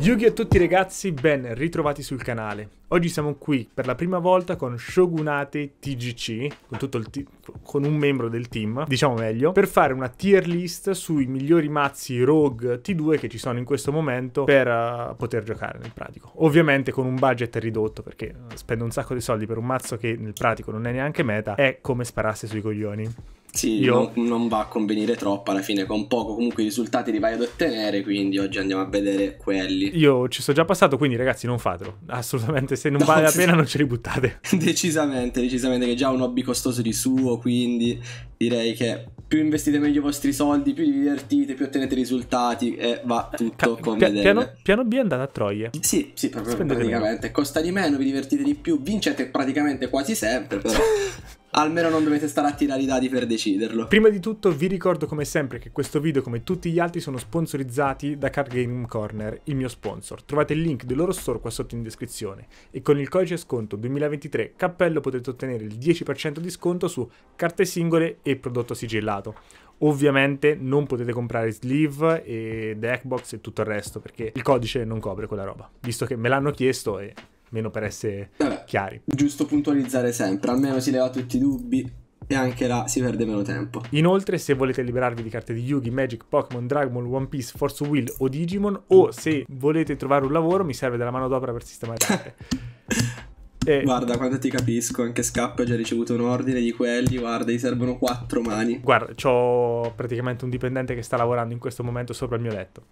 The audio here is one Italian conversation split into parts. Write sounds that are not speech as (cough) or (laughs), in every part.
yu a tutti ragazzi, ben ritrovati sul canale. Oggi siamo qui per la prima volta con Shogunate TGC, con, con, un membro del team, diciamo meglio, per fare una tier list sui migliori mazzi Rogue T2 che ci sono in questo momento per uh, poter giocare nel pratico. Ovviamente con un budget ridotto perché eh, spendo un sacco di soldi per un mazzo che nel pratico non è neanche meta, è come sparasse sui coglioni. Sì, Io... non, non, va a convenire troppo alla fine, con poco comunque i risultati li vai ad ottenere, quindi oggi andiamo a vedere quelli. Io ci sono già passato, quindi ragazzi non fatelo, assolutamente, se non no, vale la (laughs) pena non ce li buttate. (laughs) Decisamente, decisamente, che è già un hobby costoso di suo, quindi direi che più investite meglio i vostri soldi, più vi divertite, più ottenete risultati e va tutto Ca- come deve. Piano, piano, B è andata a troie. Sì, sì, proprio Spendete praticamente. Meno. Costa di meno, vi divertite di più, vincete praticamente quasi sempre, però (laughs) Almeno non dovete stare a tirare i dadi per deciderlo. Prima di tutto vi ricordo come sempre che questo video come tutti gli altri sono sponsorizzati da Card Game Corner, il mio sponsor. Trovate il link del loro store qua sotto in descrizione e con il codice sconto 2023 cappello potete ottenere il 10% di sconto su carte singole e prodotto sigillato. Ovviamente non potete comprare sleeve e deckbox e tutto il resto perché il codice non copre quella roba, visto che me l'hanno chiesto e meno per essere Vabbè, chiari. Giusto puntualizzare sempre, almeno si leva tutti i dubbi e anche là si perde meno tempo. Inoltre, se volete liberarvi di carte di Yugi, Magic, Pokémon, Dragon Ball, One Piece, Force Will o Digimon, o se volete trovare un lavoro, mi serve della manodopera per sistemare carte. (laughs) E... Guarda, quando ti capisco, anche Scappa ha già ricevuto un ordine di quelli, guarda, gli servono quattro mani. Guarda, ho praticamente un dipendente che sta lavorando in questo momento sopra il mio letto.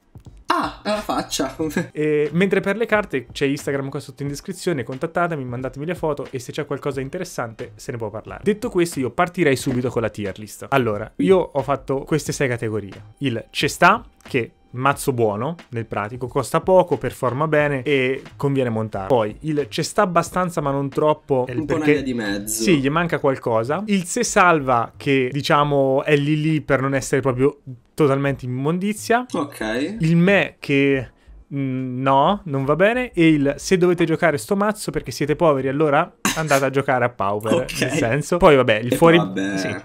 Ah, è la faccia. (laughs) e, mentre per le carte c'è Instagram qua sotto in descrizione, contattatemi, mandatemi le foto e se c'è qualcosa di interessante se ne può parlare. Detto questo io partirei subito con la tier list. Allora, io ho fatto queste sei categorie. Il c'è sta, che mazzo buono nel pratico, costa poco, performa bene e conviene montare. Poi il c'è sta abbastanza ma non troppo. Un perché, po' di mezzo. Sì, gli manca qualcosa. Il se salva che diciamo è lì lì per non essere proprio totalmente immondizia. Ok. Il me che mm, no, non va bene. E il se dovete giocare sto mazzo perché siete poveri allora andate a giocare a Pauper. okay. Nel senso. Poi vabbè, il e fuori... Vabbè. Sì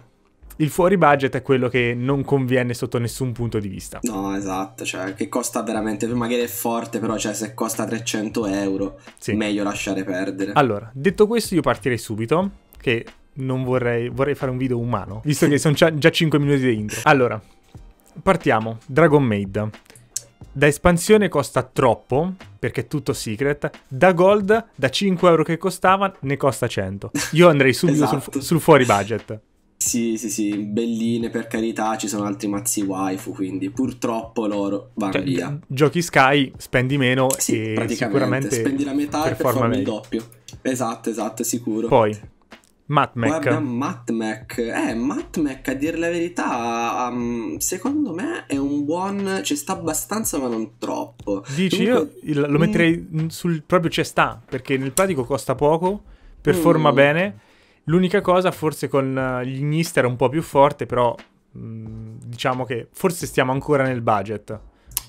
il fuori budget è quello che non conviene sotto nessun punto di vista. No, esatto, cioè che costa veramente, magari è forte, però cioè, se costa 300 euro, sì. meglio lasciare perdere. Allora, detto questo io partirei subito, che non vorrei, vorrei fare un video umano, visto che sono già, 5 minuti di intro. Allora, partiamo, Dragon Maid. Da espansione costa troppo, perché è tutto secret. Da gold, da 5 euro che costava, ne costa 100. Io andrei subito (laughs) esatto. sul, sul fuori budget. Sì, sì, sì, belline per carità, ci sono altri mazzi waifu, quindi purtroppo loro vanno cioè, via. Giochi Sky, spendi meno sì, e sicuramente spendi la metà e performi il doppio. Esatto, esatto, sicuro. Poi MatMac. Guarda, MatMac. Eh, MatMac, a dire la verità, um, secondo me è un buon... Ci sta abbastanza, ma non troppo. Dici, Dunque... io lo mm. metterei sul... proprio ci sta, perché nel pratico costa poco, performa mm. bene L'unica cosa, forse con eh, gli Ignist era un po' più forte, però mm, diciamo che forse stiamo ancora nel budget.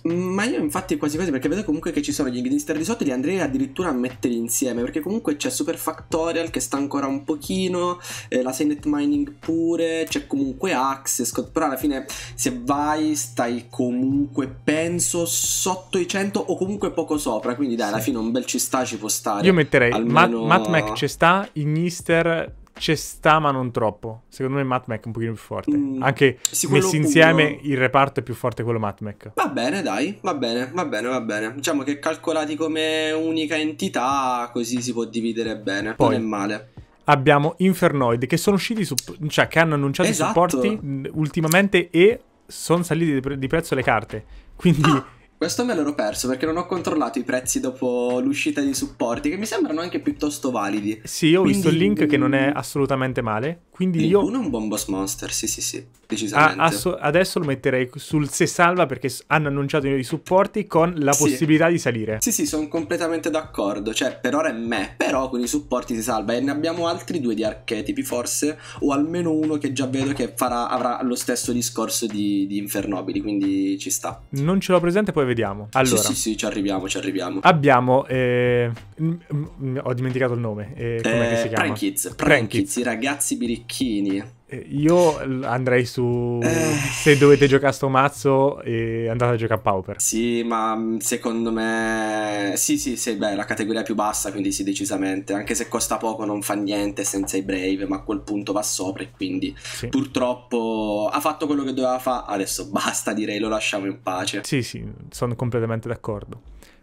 Mm, ma io infatti quasi quasi perché vedo comunque che ci sono gli Ignister di sotto e li andrei addirittura a mettere insieme perché comunque c'è Super Factorial che sta ancora un pochino, eh, la Senet Mining pure, c'è comunque Axe, Scott, però alla fine se vai stai comunque penso sotto i 100 o comunque poco sopra, quindi dai sì. alla fine un bel ci sta ci può stare. Io metterei almeno... Mat- Mac ci sta, Ignister c'è sta ma non troppo. Secondo me MatMac è un pochino più forte. Mm, Anche sì, messi insieme uno... il reparto è più forte quello MatMac. Va bene, dai, va bene, va bene, va bene. Diciamo che calcolati come unica entità, così si può dividere bene, Poi, non è male. Abbiamo Infernoid che sono usciti su, cioè che hanno annunciato esatto. i supporti ultimamente e sono saliti di, pre di prezzo le carte. Quindi ah questo me l'ero perso perché non ho controllato i prezzi dopo l'uscita dei supporti, che mi sembrano anche piuttosto validi. Sì, ho Quindi... visto il link che non è assolutamente male. Quindi io... Uno è un buon boss monster, sì sì sì, decisamente. A, ah, adesso lo metterei sul se salva perché hanno annunciato i supporti con la sì. possibilità di salire. Sì sì, sono completamente d'accordo, cioè per ora è me, però con i supporti si salva e ne abbiamo altri due di archetipi forse, o almeno uno che già vedo che farà, avrà lo stesso discorso di, di Infernobili, quindi ci sta. Non ce l'ho presente, poi vediamo. Allora. Sì sì sì, ci arriviamo, ci arriviamo. Abbiamo... Eh... Ho dimenticato il nome. Eh, eh, Prankids, Prankids, i ragazzi birichini Cecchini. Eh, io andrei su. Se dovete giocare a sto mazzo, e andate a giocare a Pauper. Sì, ma mm, secondo me. Sì, sì, sì, beh, la categoria più bassa, quindi sì, decisamente. Anche se costa poco, non fa niente senza i Brave, ma a quel punto va sopra. E quindi sì. purtroppo ha fatto quello che doveva fare. Adesso basta, direi, lo lasciamo in pace. Sì, sì, sono completamente d'accordo.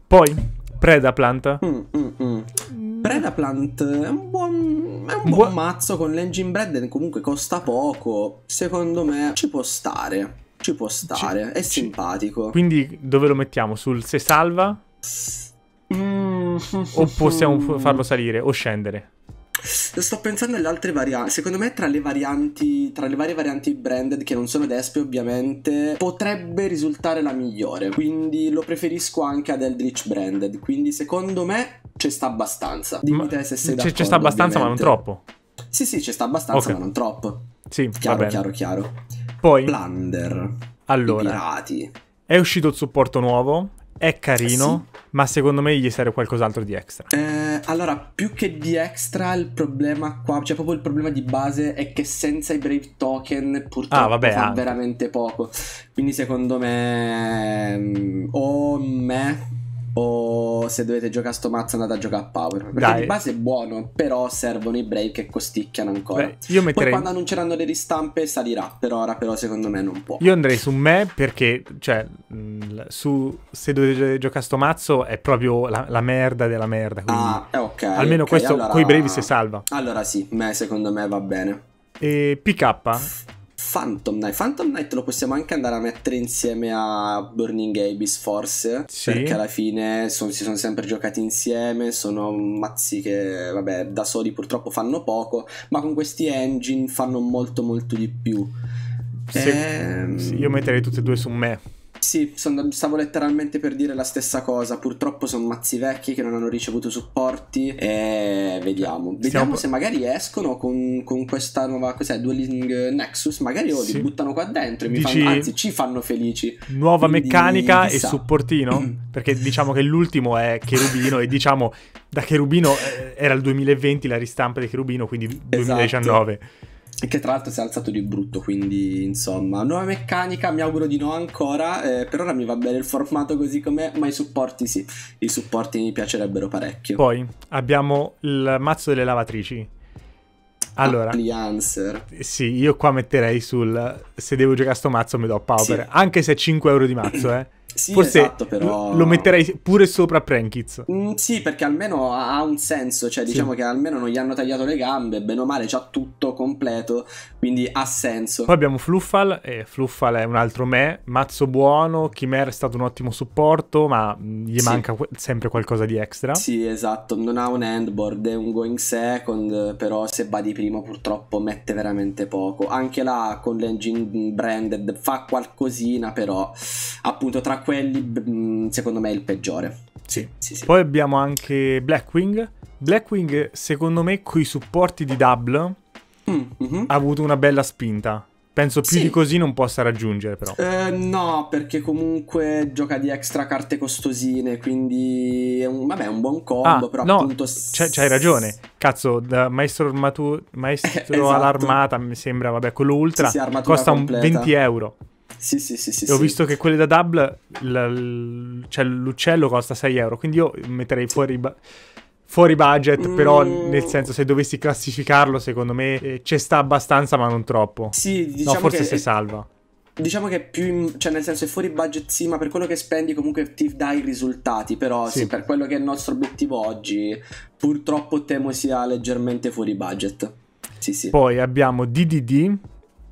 Poi Predaplant. Mm, mm, mm, mm. Predaplant è un buon, è un buon Buo- mazzo con l'engine bread comunque costa poco. Secondo me ci può stare. Ci può stare, ci, è simpatico. Quindi dove lo mettiamo? Sul se salva? Mm. o possiamo farlo salire o scendere? (laughs) Sto pensando alle altre varianti. Secondo me, tra le varianti, tra le varie varianti branded che non sono Despe, ovviamente, potrebbe risultare la migliore. Quindi lo preferisco anche ad Eldritch branded. Quindi, secondo me, c'è sta abbastanza. Dimmi ma te se sei d'accordo. C'è sta abbastanza, ovviamente. ma non troppo. Sì, sì, c'è sta abbastanza, okay. ma non troppo. Sì, chiaro, chiaro, chiaro. Poi, Plunder. Allora, pirati. è uscito il supporto nuovo. È carino. Sì ma secondo me gli serve qualcos'altro di extra. Eh, allora, più che di extra, il problema qua, cioè proprio il problema di base è che senza i Brave Token purtroppo ah, vabbè, fa anche. veramente poco. Quindi secondo me mm, o me o se dovete giocare a sto mazzo andate a giocare a Power. Perché Dai. di base è buono, però servono i break che costicchiano ancora. Beh, io metterei... Poi quando annunceranno le ristampe salirà, per ora però secondo me non può. Io andrei su me perché, cioè, mm, su se dovete giocare a sto mazzo è proprio la, la merda della merda. Ah, eh, ok. Almeno okay. questo allora... i break si salva. Allora sì, me secondo me va bene. E PK Phantom Knight. Phantom Knight lo possiamo anche andare a mettere insieme a Burning Abyss, forse. Sì. Perché alla fine son, si sono sempre giocati insieme. Sono mazzi che, vabbè, da soli purtroppo fanno poco. Ma con questi engine fanno molto, molto di più. Se, ehm... Io metterei tutti e due su me. Sì, sono, stavo letteralmente per dire la stessa cosa. Purtroppo sono mazzi vecchi che non hanno ricevuto supporti. E vediamo. Vediamo se magari escono con, con questa nuova. Cos'è? Dueling eh, Nexus. Magari oh, sì. li buttano qua dentro e mi Dici... fanno, anzi, ci fanno felici. Nuova Quindi, meccanica chissà. e supportino. Mm. perché diciamo che l'ultimo è Cherubino. e diciamo da Cherubino eh, era il 2020 la ristampa di Cherubino, quindi 2019. Esatto che tra l'altro si è alzato di brutto, quindi insomma, nuova meccanica, mi auguro di no ancora, eh, per ora mi va bene il formato così com'è, ma i supporti sì, i supporti mi piacerebbero parecchio. Poi abbiamo il mazzo delle lavatrici. Allora, sì, io qua metterei sul se devo giocare a sto mazzo mi do power, sì. anche se è 5 euro di mazzo, (clears throat) eh. Sì, Forse esatto, però... lo metterei pure sopra Prankitz. Mm, sì, perché almeno ha un senso, cioè diciamo sì. che almeno non gli hanno tagliato le gambe, bene o male c'ha tutto completo, quindi ha senso. Poi abbiamo Fluffal, e Fluffal è un altro me, mazzo buono, Chimera è stato un ottimo supporto, ma mm, gli sì. manca sempre qualcosa di extra. Sì, esatto, non ha un handboard, è un going second, però se va di primo purtroppo mette veramente poco. Anche là con l'engine branded fa qualcosina, però appunto tra quelli, mm, secondo me, è il peggiore. Sì. sì, sì. Poi abbiamo anche Blackwing. Blackwing, secondo me, con i supporti di Double mm -hmm. ha avuto una bella spinta. Penso più sì. di così non possa raggiungere, però. Eh, no, perché comunque gioca di extra carte costosine, quindi è un, vabbè, è un buon combo, ah, però no, appunto... C'hai ragione. Cazzo, maestro, armatu- maestro (laughs) esatto. all'armata, mi sembra, vabbè, quello ultra, sì, sì, costa un 20 euro. Sì, sì, sì. sì e ho visto che quelle da Dub, l- cioè l'uccello costa 6 euro, quindi io metterei fuori... Ba- fuori budget, però mm. nel senso se dovessi classificarlo, secondo me eh, c'è sta abbastanza, ma non troppo. Sì, diciamo no, forse si è... salva. Diciamo che è più, in... cioè nel senso è fuori budget sì, ma per quello che spendi comunque ti dai i risultati, però sì. sì. per quello che è il nostro obiettivo oggi, purtroppo temo sia leggermente fuori budget. Sì, sì. Poi abbiamo DDD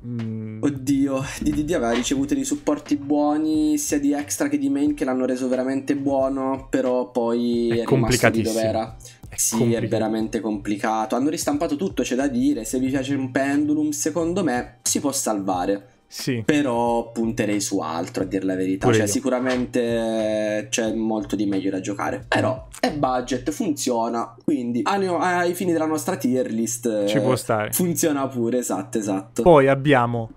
Mm. Oddio, DDD aveva ricevuto dei supporti buoni sia di extra che di main che l'hanno reso veramente buono, però poi è, è complicatissimo. Di dov'era. È sì, complicato. è veramente complicato. Hanno ristampato tutto, c'è da dire. Se vi piace un pendulum, secondo me si può salvare. Sì. Però punterei su altro, a dire la verità. cioè, sicuramente c'è molto di meglio da giocare. Però è budget, funziona. Quindi, ai fini della nostra tier list, ci può stare. Funziona pure, esatto, esatto. Poi abbiamo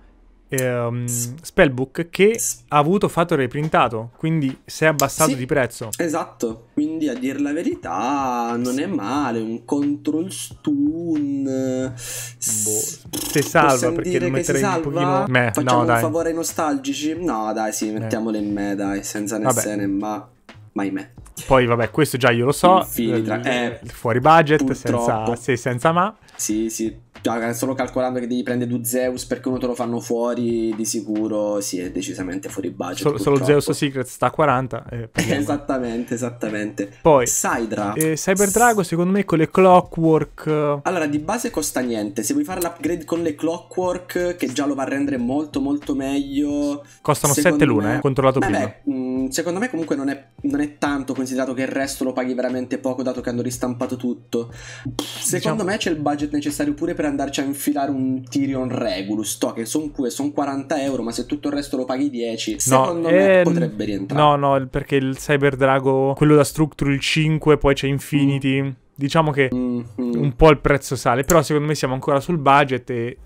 ehm, Spellbook che ha avuto fatto reprintato, quindi si è abbassato sì, di prezzo. Esatto, quindi a dire la verità non sì. è male, un control stun boh, se salva perché lo metterei un pochino Meh, Facciamo no, dai. un favore ai nostalgici? No, dai, sì, mettiamole in me, dai, senza né se né ma ma ahimè. Poi vabbè, questo già io lo so, Infine, eh, eh, fuori budget, senza se senza ma. Sì, sì, Già, solo calcolando che devi prendere due Zeus perché uno te lo fanno fuori, di sicuro sì, è decisamente fuori budget. Solo, solo Zeus Secret sta a 40. Eh, (laughs) esattamente, esattamente. Poi, Sidra. Eh, Cyber Drago, secondo me, con le Clockwork. Eh. Allora, di base costa niente. Se vuoi fare l'upgrade con le Clockwork, che già lo va a rendere molto, molto meglio. Costano 7 lune, me... eh, controllato Vabbè, prima. Mh, mm, secondo me, comunque, non è, non è, tanto considerato che il resto lo paghi veramente poco, dato che hanno ristampato tutto. Diciamo secondo diciamo... me, c'è il budget necessario pure per andarci a infilare un Tyrion Regulus, to che sono son 40 euro, ma se tutto il resto lo paghi 10, no, secondo me ehm, potrebbe rientrare. No, no, perché il Cyber Drago, quello da Structural 5, poi c'è Infinity. Mm. Diciamo che mm, mm. un po' il prezzo sale, però secondo me siamo ancora sul budget e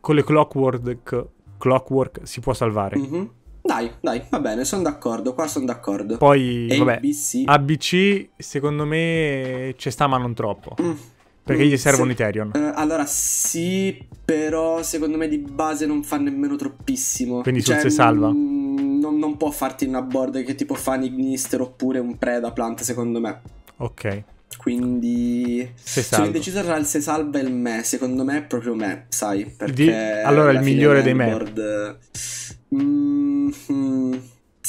con le Clockwork, clockwork si può salvare. Mm-hmm. Dai, dai, va bene, sono d'accordo, qua sono d'accordo. Poi, ABC. ABC, secondo me, c'è sta ma non troppo. Mm. Perché gli servono se, i Terion. Eh, allora sì, però secondo me di base non fa nemmeno troppissimo. Quindi cioè, se salva. Mm, non, non, può farti una board che tipo fa un Ignister oppure un Predaplant, secondo me. Ok. Quindi se sono indeciso tra il se salva e il me. Secondo me è proprio me, sai? Perché di... Allora il migliore dei me. Board... Mm-hmm.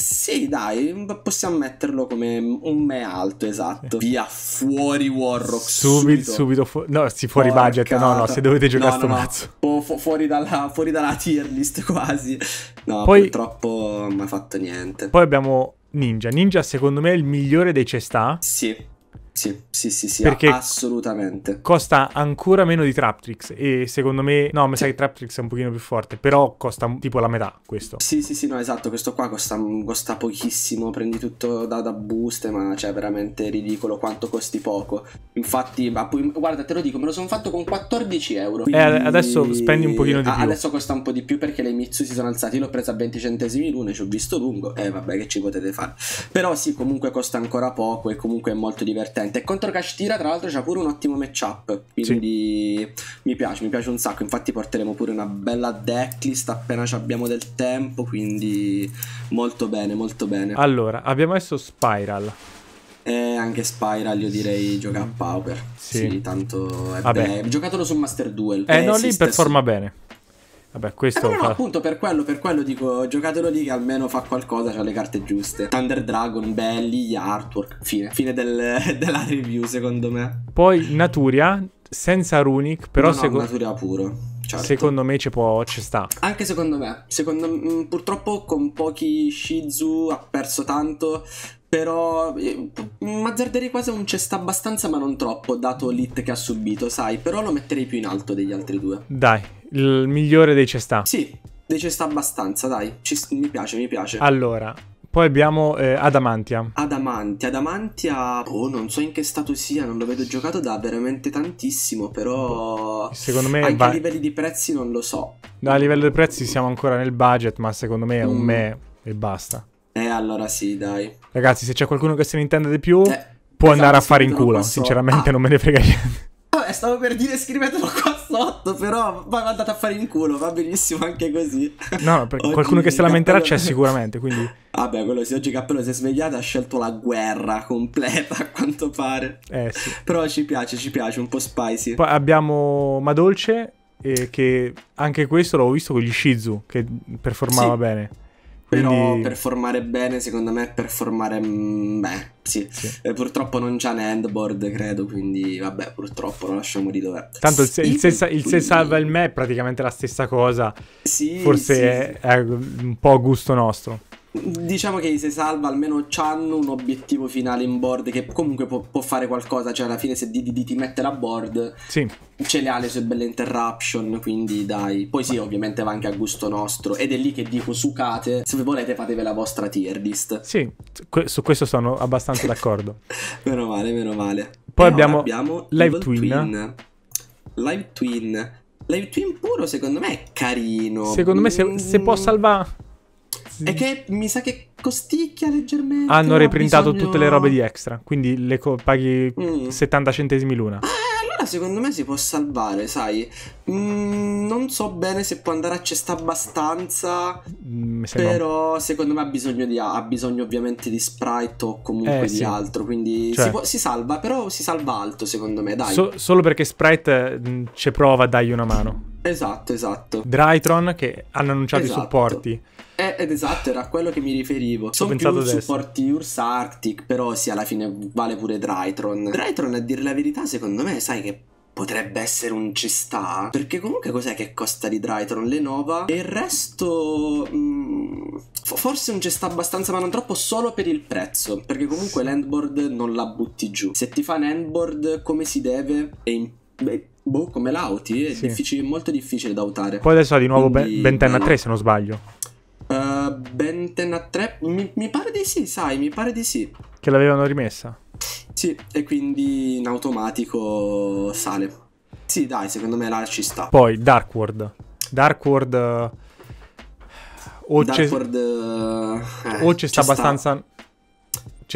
Sì, dai, possiamo metterlo come un me alto, esatto. Sì. Via fuori Warrock. Subito, subito. subito fu- no, sì, fuori Porca budget. No, no, se dovete giocare no, sto no, mazzo. Fu- fuori, dalla, fuori dalla tier list quasi. No, Poi, purtroppo non mi ha fatto niente. Poi abbiamo Ninja. Ninja secondo me è il migliore dei cestà. Sì. Sì, sì, sì, sì Perché assolutamente. Costa ancora meno di Traptrix e secondo me, no, mi sa che Traptrix è un pochino più forte, però costa tipo la metà questo. Sì, sì, sì, no, esatto, questo qua costa, costa pochissimo, prendi tutto da, da boost, ma cioè veramente ridicolo quanto costi poco. Infatti, ma poi, guarda, te lo dico, me lo sono fatto con 14 euro. Quindi... Eh, adesso spendi un pochino di ah, più. Adesso costa un po' di più perché le Mitsu si sono alzate, io l'ho presa a 20 centesimi l'una, ci ho visto lungo, e eh, vabbè che ci potete fare. Però sì, comunque costa ancora poco e comunque è molto divertente divertente. Contro Kashtira, tra l'altro, c'ha pure un ottimo matchup. Quindi sì. mi piace, mi piace un sacco. Infatti, porteremo pure una bella decklist appena abbiamo del tempo. Quindi molto bene, molto bene. Allora, abbiamo messo Spiral. E anche Spiral, io direi gioca a Pauper. Sì. sì tanto è Vabbè. bello. Giocatelo su Master Duel. Eh, eh no, lì performa su... bene. Vabbè, questo. Eh, però, fa... appunto per quello, per quello dico, giocatelo lì che almeno fa qualcosa, ha le carte giuste. Thunder Dragon, belli, gli artwork. Fine, fine del, (laughs) della review, secondo me. Poi Naturia, senza Runic, però no, no, secondo. Naturia puro. Certo. Secondo me ci può, ci sta. Anche secondo me. Secondo, mh, mm, purtroppo con pochi Shizu ha perso tanto. Però eh, azzarderei quasi un cesta abbastanza, ma non troppo, dato l'hit che ha subito, sai. Però lo metterei più in alto degli altri due. Dai, il migliore dei cestà. Sì, dei cestà abbastanza, dai. Ci, mi piace, mi piace. Allora, poi abbiamo eh, Adamantia. Adamantia, Adamantia, oh, non so in che stato sia, non lo vedo giocato da veramente tantissimo, però boh, secondo me anche va... a livelli di prezzi non lo so. No, a livello di prezzi siamo ancora nel budget, ma secondo me è un mm. me e basta. Eh, allora sì, dai. Ragazzi, se c'è qualcuno che se ne intende di più, eh, può esatto, andare a esatto, fare in culo, sinceramente ah. non me ne frega niente. Vabbè, stavo per dire scrivetelo qua sotto, però poi andate a fare in culo, va benissimo anche così. No, perché qualcuno che si lamenterà c'è sicuramente, quindi... Vabbè, quello sì, oggi Cappello si è svegliato e ha scelto la guerra completa, a quanto pare. Eh sì. Però ci piace, ci piace, un po' spicy. Poi abbiamo Madolce, eh, che anche questo l'ho visto con gli Shizu, che performava sì. bene. Quindi... Però performare bene, secondo me, performare. Mm, beh, sì. sì. Eh, purtroppo non c'ha né handboard, credo. Quindi, vabbè, purtroppo lo lasciamo di dov'è. Tanto il, se, il, se, il se salva il me è praticamente la stessa cosa. Sì, Forse sì, è, è un po' gusto nostro. Diciamo che se salva almeno hanno un obiettivo finale in board che comunque può, può fare qualcosa, cioè alla fine se DDD ti mette la board sì. ce le ha le sue belle interruption, quindi dai. Poi sì, ovviamente va anche a gusto nostro ed è lì che dico sucate, se volete fatevi la vostra tier list. Sì, su questo sono abbastanza d'accordo. (laughs) meno male, meno male. Poi no, abbiamo, abbiamo, Live Twin. Twin. Live Twin. Live Twin puro secondo me è carino. Secondo me se, se può mm. salvare sì. È che mi sa che costicchia leggermente. Hanno reprintato bisogno... tutte le robe di extra, quindi le co- paghi mm. 70 centesimi l'una. Ah, eh, allora secondo me si può salvare, sai. Mm, non so bene se può andare a cesta abbastanza. Mm, mi sembra... Però secondo me ha bisogno, di, ha bisogno ovviamente di sprite o comunque eh, di sì. altro, quindi cioè... si, può, si, salva, però si salva alto secondo me, dai. So, solo perché sprite ci prova, dai una mano. Esatto, esatto. Drytron che hanno annunciato esatto. i supporti. Eh, ed esatto, era quello che mi riferivo. Sono più adesso. supporti Urs Arctic, però sì, alla fine vale pure Drytron. Drytron, a dire la verità, secondo me, sai che Potrebbe essere un ci sta? Perché comunque cos'è che costa di Drytron? Lenova e il resto... Mm, forse un ci sta abbastanza ma non troppo solo per il prezzo. Perché comunque l'handboard non la butti giù. Se ti fa un handboard come si deve e in... Beh, boh, come l'auti è, sì. difficile, molto difficile da outare. Poi adesso ha di nuovo Quindi, Bentenna 3 se non sbaglio. Eh, Benten a 3? Mi, mi, pare di sì, sai, mi pare di sì. Che l'avevano rimessa? Sì, e quindi in automatico sale. Sì, dai, secondo me là ci sta. Poi Dark World. Dark World... Eh, o Dark c'è, World, eh, o eh, c'è sta abbastanza... Sta.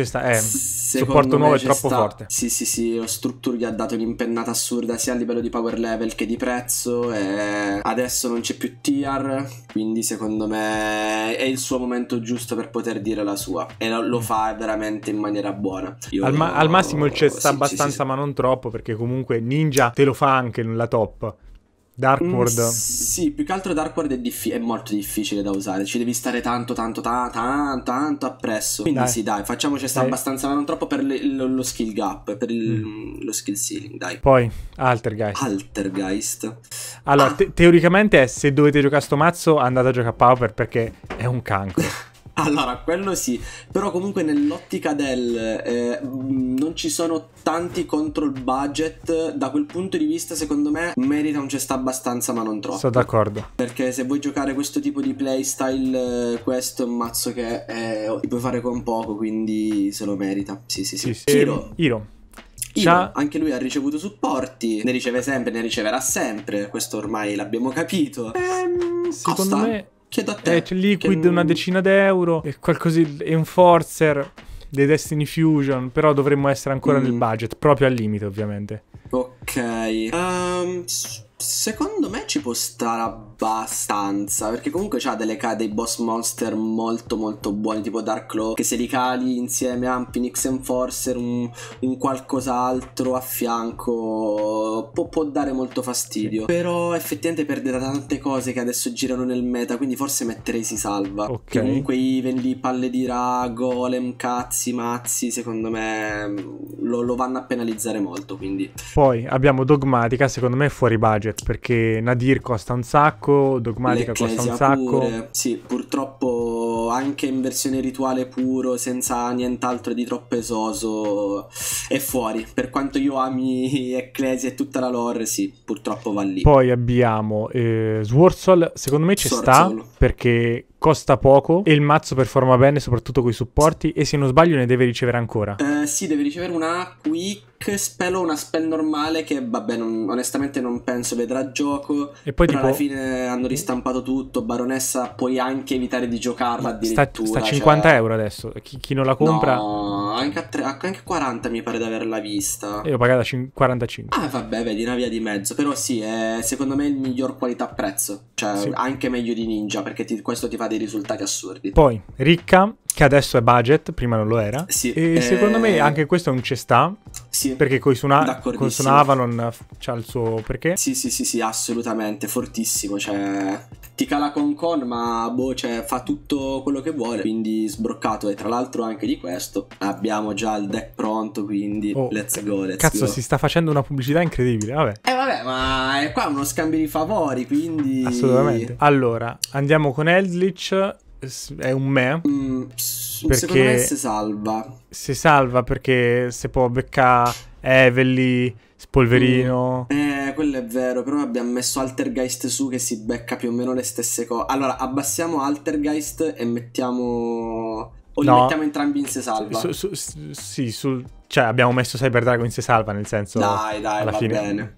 Sta, eh, supporto nuovo è troppo sta, forte. Sì, sì, sì. Strutture gli ha dato un'impennata assurda sia a livello di power level che di prezzo. E adesso non c'è più tier. Quindi, secondo me, è il suo momento giusto per poter dire la sua. E lo, lo mm. fa veramente in maniera buona. Io, al, ma- al, massimo il chest sì, sta abbastanza, sì, sì, ma non troppo. Perché comunque Ninja te lo fa anche nella top. Darkward. Mm, sì, più che altro Darkward è, diffi- è, molto difficile da usare. Ci devi stare tanto, tanto, ta- tanto, tanto appresso. Quindi dai. sì, dai, facciamoci sta abbastanza, ma non troppo per le, lo, lo, skill gap, per il, mm. lo skill ceiling, dai. Poi, Altergeist. Altergeist. Allora, ah. te- teoricamente se dovete giocare a sto mazzo andate a giocare a Power perché è un cancro. (laughs) Allora, quello sì, però comunque nell'ottica del eh, non ci sono tanti control budget, da quel punto di vista secondo me merita un cesta abbastanza ma non troppo. Sono d'accordo. Perché se vuoi giocare questo tipo di playstyle, eh, questo è un mazzo che eh, puoi fare con poco, quindi se lo merita. Sì, sì, sì. sì, sì. Iro. Iro. Io, anche lui ha ricevuto supporti, ne riceve sempre, ne riceverà sempre, questo ormai l'abbiamo capito. Ehm, secondo costa. me Chiedo a te. Eh, Liquid che... una decina d'euro e qualcosa. Enforcer dei Destiny Fusion. Però dovremmo essere ancora mm. nel budget, proprio al limite, ovviamente. Ok. Um, secondo me ci può stare a abbastanza. Perché comunque c'ha delle, dei boss monster molto molto buoni, tipo Dark Claw, che se li cali insieme a Phoenix Enforcer, un, un qualcos'altro a fianco, può, può, dare molto fastidio. Però effettivamente perde da tante cose che adesso girano nel meta, quindi forse metterei si salva. Ok. comunque Even lì, palle di ra, golem, cazzi, mazzi, secondo me mm, lo, lo vanno a penalizzare molto, quindi... Poi abbiamo Dogmatica, secondo me è fuori budget, perché Nadir costa un sacco sacco, dogmatica costa un sacco. Pure. Sì, purtroppo anche in versione rituale puro, senza nient'altro di troppo esoso, è fuori. Per quanto io ami (laughs) Ecclesia e tutta la lore, sì, purtroppo va lì. Poi abbiamo eh, Swordsol, secondo me ci sta, perché costa poco e il mazzo performa bene soprattutto con i supporti e se non sbaglio ne deve ricevere ancora. Uh, sì, deve ricevere una quick spell o una spell normale che vabbè non, onestamente non penso vedrà gioco. E poi tipo... alla fine hanno ristampato tutto, Baronessa puoi anche evitare di giocarla addirittura. Sta, a 50 cioè... euro adesso, chi, chi, non la compra... No, anche, a tre, anche 40 mi pare di averla vista. E l'ho pagata 45. Ah vabbè, vedi una via di mezzo, però sì, è, secondo me è il miglior qualità prezzo, cioè sì. anche meglio di Ninja perché ti, questo ti fa dei dei risultati assurdi. Poi, ricca, che adesso è budget, prima non lo era. Sì, e eh... secondo me anche questo è un sta. Sì, perché con Suna, con Suna Avalon c'ha il suo perché. Sì, sì, sì, sì, assolutamente, fortissimo. Cioè, ti cala con con, ma boh, cioè, fa tutto quello che vuole. Quindi sbroccato. E tra l'altro anche di questo abbiamo già il deck pronto, quindi oh, let's go. Let's cazzo, go. si sta facendo una pubblicità incredibile. Vabbè. Eh vabbè, ma è qua uno scambio di favori, quindi... Assolutamente. Allora, andiamo con Eldritch. È un me. Mm, perché secondo me si salva. Si salva perché se può beccare Evelly, Spolverino. Mm. Eh, quello è vero, però abbiamo messo Altergeist su che si becca più o meno le stesse cose. Allora, abbassiamo Altergeist e mettiamo... O no. li mettiamo entrambi in se salva? Su, su, su, sì, sul... cioè abbiamo messo Cyber Dragon in se salva, nel senso... Dai, dai, alla va fine... bene.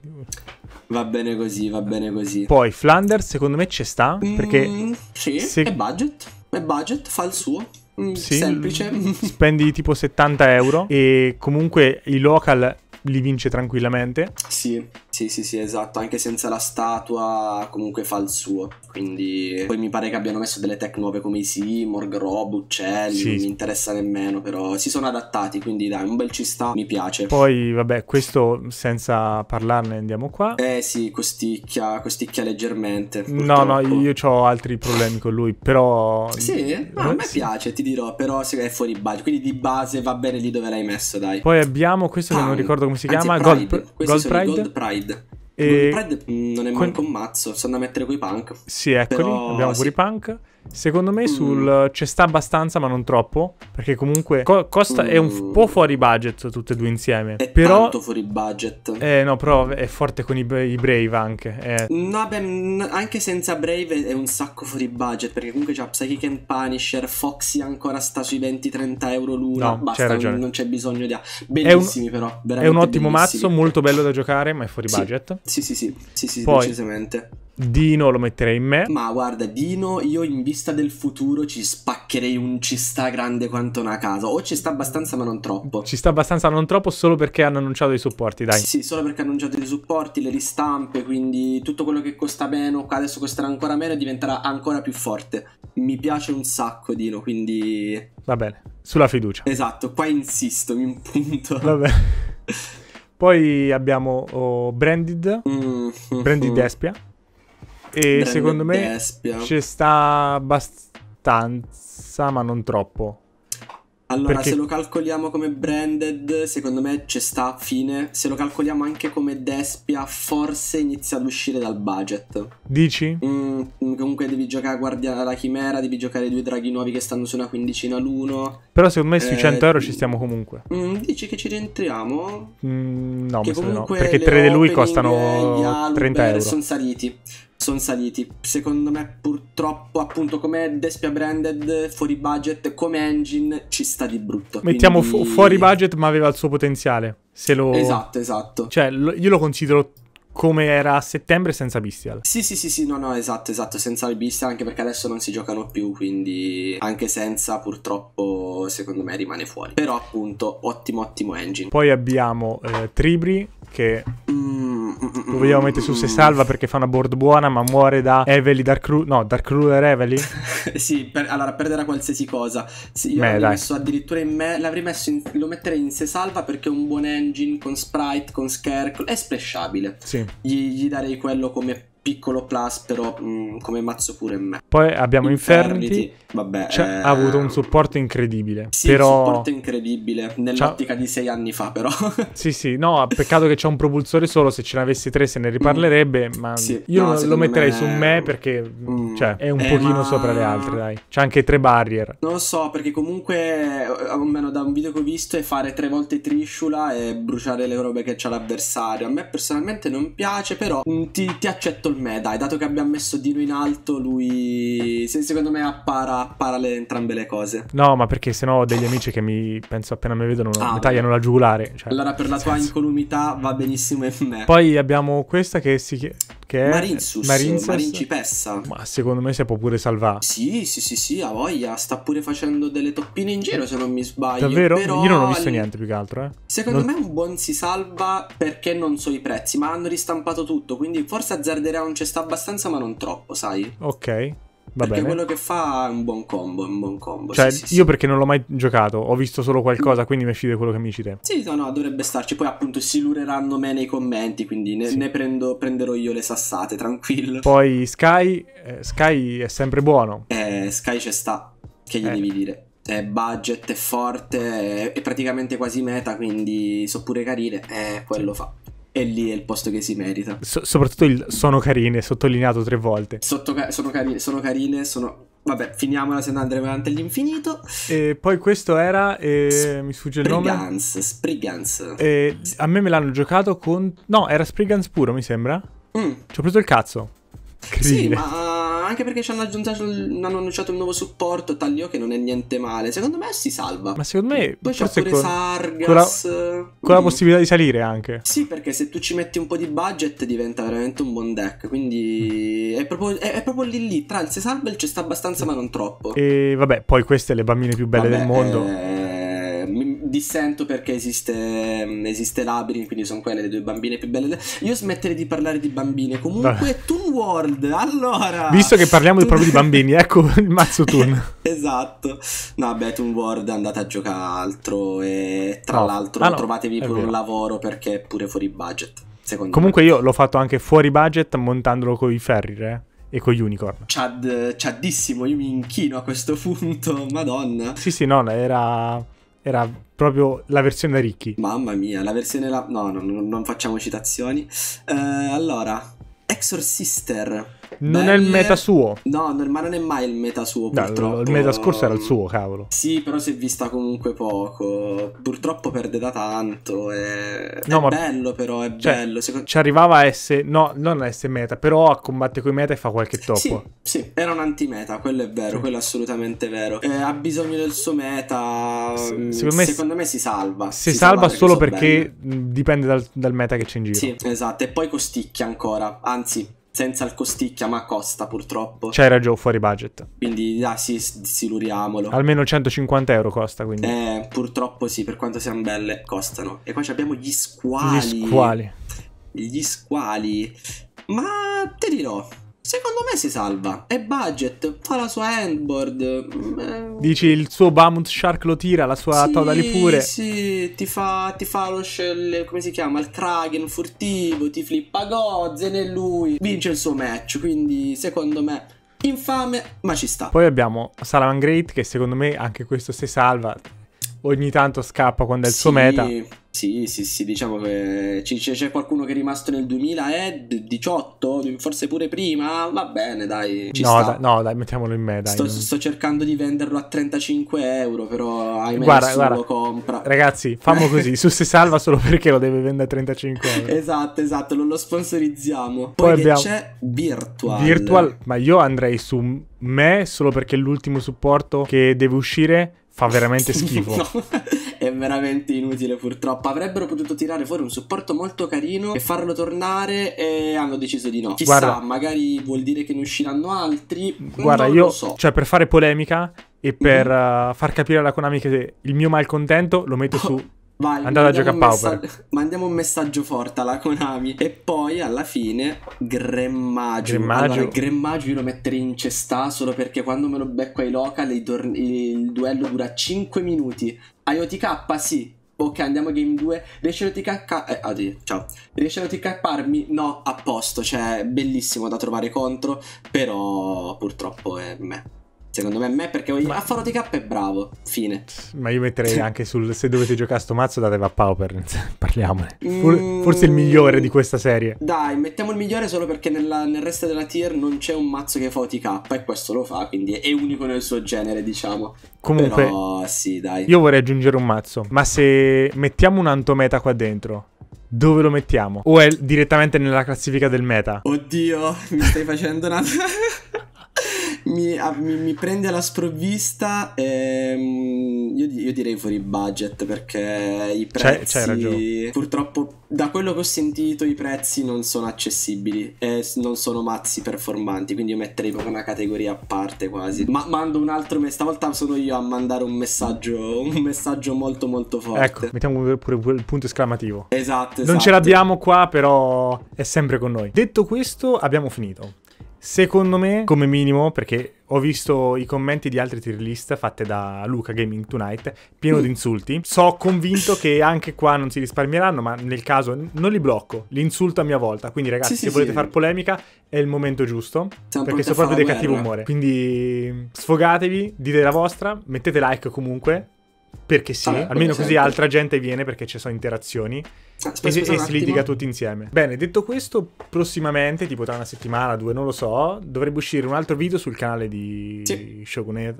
Va bene così, va bene così. Poi Flanders secondo me ci sta, mm, perché... sì, se... è budget, è budget, fa il suo. Mm, sì, semplice. (laughs) Spendi tipo 70 euro e comunque i local li vince tranquillamente. Sì. Sì, sì, sì, esatto, anche senza la statua comunque fa il suo, quindi poi mi pare che abbiano messo delle tech nuove come i Simorg, Rob, Uccelli, sì. non mi interessa nemmeno, però si sono adattati, quindi dai, un bel ci sta, mi piace. Poi vabbè, questo senza parlarne andiamo qua. Eh sì, costicchia, costicchia leggermente. Purtroppo. No, no, io ho altri problemi con lui, però... Sì, no, ah, a me sì. piace, ti dirò, però è fuori budget, quindi di base va bene lì dove l'hai messo, dai. Poi abbiamo questo ah, che non ricordo come si anzi, chiama, Pride. Gold, Gold Pride. Gold Pride. Pride. E... Pride non è manco un mazzo, sono da mettere quei punk. Sì, eccoli, Però... abbiamo pure i punk. Secondo me sul mm. c'è sta abbastanza, ma non troppo. Perché comunque co costa, mm. è un mm. po' fuori budget tutte e due insieme. È però, tanto fuori budget. Eh no, però è forte con i, i Brave anche. È... Eh. Mm, no, beh, anche senza Brave è un sacco fuori budget. Perché comunque c'ha Psychic and Punisher, Foxy ancora sta sui 20-30 euro l'una. No, Basta, ragione. non c'è bisogno di... Bellissimi è un, però, È un ottimo bellissimi. mazzo, molto bello da giocare, ma è fuori sì. budget. Sì, sì, sì, sì, sì, Poi, decisamente. Dino lo metterei in me. Ma guarda, Dino, io in vista del futuro ci spaccherei un ci sta grande quanto una casa. O ci sta abbastanza, ma non troppo. Ci sta abbastanza, ma non troppo, solo perché hanno annunciato i supporti, dai. Sì, solo perché hanno annunciato i supporti, le ristampe. Quindi tutto quello che costa meno, adesso costerà ancora meno e diventerà ancora più forte. Mi piace un sacco, Dino, quindi. Va bene, sulla fiducia. Esatto, qua insisto, mi impunto. Va bene. Poi abbiamo oh, Branded, mm-hmm. Branded Espia. E secondo me ci sta abbastanza, ma non troppo. Allora, Perché... se lo calcoliamo come branded, secondo me ci sta a fine. Se lo calcoliamo anche come Despia, forse inizia ad uscire dal budget. Dici? Mm, mm comunque devi giocare a Guardia alla Chimera, devi giocare due draghi nuovi che stanno su una quindicina l'uno. Però secondo me sui 100 eh, euro ci mm. stiamo comunque. Mm, dici che ci rientriamo? Mm, no, che mi comunque no. Perché tre di lui costano 30 euro. Sono saliti sono saliti. Secondo me, purtroppo, appunto, come Despia branded, fuori budget, come engine, ci sta di brutto. Mettiamo fu- fuori budget, ma aveva il suo potenziale. Se lo... Esatto, esatto. Cioè, lo, io lo considero come era a settembre senza Bestial. Sì, sì, sì, sì, no, no, esatto, esatto, senza il Bestial, anche perché adesso non si giocano più, quindi anche senza purtroppo secondo me rimane fuori. Però appunto, ottimo, ottimo engine. Poi abbiamo eh, Tribri, che lo vogliamo mettere su se salva perché fa una board buona ma muore da Evely Dark Ru- no Dark Ruler Evely (laughs) sì per, allora perderà qualsiasi cosa sì, io l'avrei messo addirittura in me l'avrei messo in, lo metterei in se salva perché è un buon engine con sprite con scarecrow è splashabile sì. gli, gli darei quello come piccolo plus, però mh, mm, come mazzo pure me. Poi abbiamo Infernity, Infernity vabbè, cioè, eh... ha avuto un supporto incredibile. Sì, però... un supporto incredibile, nell'ottica di sei anni fa però. (laughs) sì, sì, no, peccato che c'è un propulsore solo, se ce ne avessi tre se ne riparlerebbe, mm. ma sì, io no, lo metterei me... su me perché mm. cioè, è un eh, pochino ma... sopra le altre, dai. C'è anche tre barrier. Non lo so, perché comunque, eh, almeno da un video che ho visto, è fare tre volte trisciula e bruciare le robe che c'ha l'avversario. A me personalmente non piace, però mm, ti, ti accetto il me, dai, dato che abbiamo messo Dino in alto, lui se, secondo me appara, appara le, entrambe le cose. No, ma perché sennò ho degli amici che mi penso appena mi vedono ah, mi tagliano la giugulare. Cioè, allora per la tua incolumità va benissimo e me. Poi abbiamo questa che si chiama. Che è Marinzus, Marinzus. Marincipessa. Ma secondo me si può pure salvare. Sì, sì, sì, sì, ha voglia. Sta pure facendo delle toppine in giro, se non mi sbaglio. Davvero? Però... Io non ho visto niente più che altro, eh. Secondo non... me un buon si salva perché non so i prezzi, ma hanno ristampato tutto, quindi forse azzarderà un cesta abbastanza, ma non troppo, sai? Ok, perché bene. quello che fa è un buon combo, un buon combo. Cioè, sì, sì, io sì. perché non l'ho mai giocato, ho visto solo qualcosa, mm. quindi mi è quello che mi dici Sì, no, no, dovrebbe starci. Poi appunto si lureranno me nei commenti, quindi ne, ne prendo, prenderò io le sassate, tranquillo. Poi Sky, eh, Sky è sempre buono. Eh, Sky c'è sta, che gli eh. devi dire è budget, è forte, è, praticamente quasi meta, quindi so pure carine. eh, quello fa e lì è il posto che si merita. So- soprattutto il sono carine, sottolineato tre volte. Ca- sono carine, sono carine, sono... Vabbè, finiamola se non andremo avanti all'infinito. E poi questo era, eh, mi sfugge il nome. Sprigans, Sprigans. Eh, a me me l'hanno giocato con... No, era Sprigans puro, mi sembra. Mm. Ci ho preso il cazzo. Carine. Sì, ma anche perché ci hanno, hanno annunciato un nuovo supporto Taglio che non è niente male. Secondo me si salva. Ma secondo me poi c'è pure con, Sargas con la, con la possibilità di salire anche. Sì, perché se tu ci metti un po' di budget diventa veramente un buon deck, quindi mm. è, proprio, è, è, proprio, lì lì, tra il salva Sesalbel ci sta abbastanza ma non troppo. E vabbè, poi queste le bambine più belle vabbè, del mondo. Eh dissento perché esiste, mm, esiste Labyrinth, quindi sono quelle le due bambine più belle. Io smetterei di parlare di bambine. Comunque, no. Toon World, allora... Visto che parliamo Toon... proprio di bambini, ecco (laughs) il mazzo Toon. esatto. No, beh, Toon World è andata a giocare altro e tra no. l'altro ah, no. trovatevi pure un lavoro perché è pure fuori budget. Comunque me. io l'ho fatto anche fuori budget montandolo con i Ferrir, eh? e con gli unicorn. Chad, chadissimo, io mi inchino a questo (laughs) punto, madonna. Sì, sì, no, era era proprio la versione da ricchi. Mamma mia, la versione... La... No, no, no non facciamo citazioni. Eh, allora, Exorcister non Beh, è il meta suo. No, ma non è mai il meta suo, purtroppo. il meta scorso era il suo, cavolo. Sì, però si è vista comunque poco. Purtroppo perde da tanto. È, no, è ma... bello, però, è cioè, bello. Secondo... Ci arrivava a essere. No, non a essere meta, però combatte con i meta e fa qualche top. Sì, sì, era un anti-meta, quello è vero, sì. quello è assolutamente vero. Eh, ha bisogno del suo meta. Se, mm, secondo, me, secondo me si salva. Si, si salva, salva solo perché bene. dipende dal, dal meta che c'è in giro. Sì, esatto. E poi costicchia ancora. Anzi, senza il costicchia, ma costa purtroppo. C'era Joe fuori budget. Quindi ah, sì, siluriamolo. Almeno 150 euro costa, quindi. Eh, purtroppo sì, per quanto siano belle, costano. E poi abbiamo gli squali. Gli squali. Gli squali. Ma te dirò, Secondo me si salva. È budget, fa la sua handboard. Mm, eh. Dici il suo Bounce Shark lo tira, la sua sì, Todali pure. Sì, ti fa, ti fa lo shell, come si chiama? Il Kraken furtivo, ti flippa Gozen e lui vince il suo match. Quindi secondo me infame, ma ci sta. Poi abbiamo Salaman Great che secondo me anche questo si salva. Ogni tanto scappa quando è il sì. suo meta. Sì, sì, sì, diciamo che c- c'è qualcuno che è rimasto nel 2018, forse pure prima, va bene, dai. no, dai, no, dai, mettiamolo in me, dai. Sto, sto, cercando di venderlo a 35 euro, però ahimè guarda, guarda. lo compra. Ragazzi, fammo (laughs) così, su si salva solo perché lo deve vendere a 35 euro. esatto, esatto, non lo sponsorizziamo. Poi, Poi abbiamo... c'è Virtual. Virtual, ma io andrei su me solo perché l'ultimo supporto che deve uscire fa veramente (laughs) schifo. no è veramente inutile purtroppo. Avrebbero potuto tirare fuori un supporto molto carino e farlo tornare e hanno deciso di no. Chissà, Guarda. magari vuol dire che ne usciranno altri. Guarda, non io, so. cioè per fare polemica e per mm -hmm. uh, far capire alla Konami che il mio malcontento lo metto su (laughs) Vai, Andate a giocare a Pauper. Messa- mandiamo un messaggio forte alla Konami. E poi alla fine, Gremmaggio. Gremmaggio. Allora, Gremmaggio io lo metterei in cesta solo perché quando me lo becco ai local tor- il duello dura 5 minuti. IOTK sì. Ok, andiamo a game 2. Riesce a TK. Eh, addio, ciao. Riesce a TKarmi? No, a posto. Cioè, bellissimo da trovare contro. Però purtroppo è me. Secondo me, me perché voglio... a Faro di K è bravo. Fine. Ma io metterei (laughs) anche sul. Se dovete giocare a sto mazzo, date a Pauper. (laughs) Parliamone. Mm... Forse il migliore di questa serie. Dai, mettiamo il migliore solo perché nella... nel resto della tier non c'è un mazzo che fa OTK. E questo lo fa, quindi è unico nel suo genere, diciamo. Comunque, Però, sì, dai. Io vorrei aggiungere un mazzo. Ma se mettiamo un antometa qua dentro, dove lo mettiamo? O è direttamente nella classifica del meta? Oddio, (laughs) mi stai facendo una mi, ah, mi, mi, prende alla sprovvista e, ehm, io, io, direi fuori budget perché i prezzi c'è, c'è purtroppo da quello che ho sentito i prezzi non sono accessibili e non sono mazzi performanti quindi io metterei proprio una categoria a parte quasi ma mando un altro messaggio stavolta sono io a mandare un messaggio un messaggio molto molto forte ecco mettiamo pure il punto esclamativo esatto, esatto. non ce esatto. l'abbiamo qua però è sempre con noi detto questo abbiamo finito Secondo me, come minimo, perché ho visto i commenti di altre tier list fatte da Luca Gaming Tonight, pieno mm. di insulti. So convinto che anche qua non si risparmieranno, ma nel caso non li blocco, li insulto a mia volta. Quindi, ragazzi, sì, se sì, volete sì. far polemica, è il momento giusto. Siamo perché sono proprio di cattivo umore. Quindi sfogatevi, dite la vostra, mettete like comunque. Perché sì, ah, almeno così sempre. altra gente viene perché ci sono interazioni ah, spesso, e, e si litiga tutti insieme. Bene, detto questo, prossimamente, tipo tra una settimana, due, non lo so, dovrebbe uscire un altro video sul canale di sì. Shogune...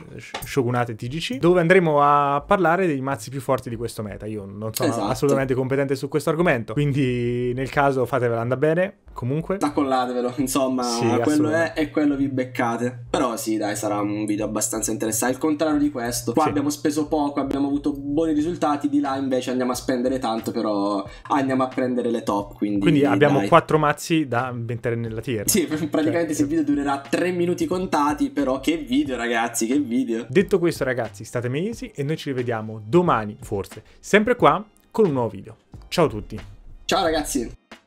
Shogunate TGC dove andremo a parlare dei mazzi più forti di questo meta. Io non sono esatto. assolutamente competente su questo argomento, quindi nel caso fatevela andare bene, comunque. Accollatevelo, insomma, sì, quello è e quello vi beccate. Però sì, dai, sarà un video abbastanza interessante. Al contrario di questo, qua sì. abbiamo speso poco, abbiamo avuto avuto buoni risultati, di là invece andiamo a spendere tanto, però andiamo a prendere le top. Quindi, quindi abbiamo dai. quattro mazzi da mettere nella tier. Sì, praticamente cioè, il video durerà tre minuti contati, però che video ragazzi, che video. Detto questo ragazzi, state mesi e noi ci rivediamo domani, forse, sempre qua con un nuovo video. Ciao a tutti. Ciao ragazzi.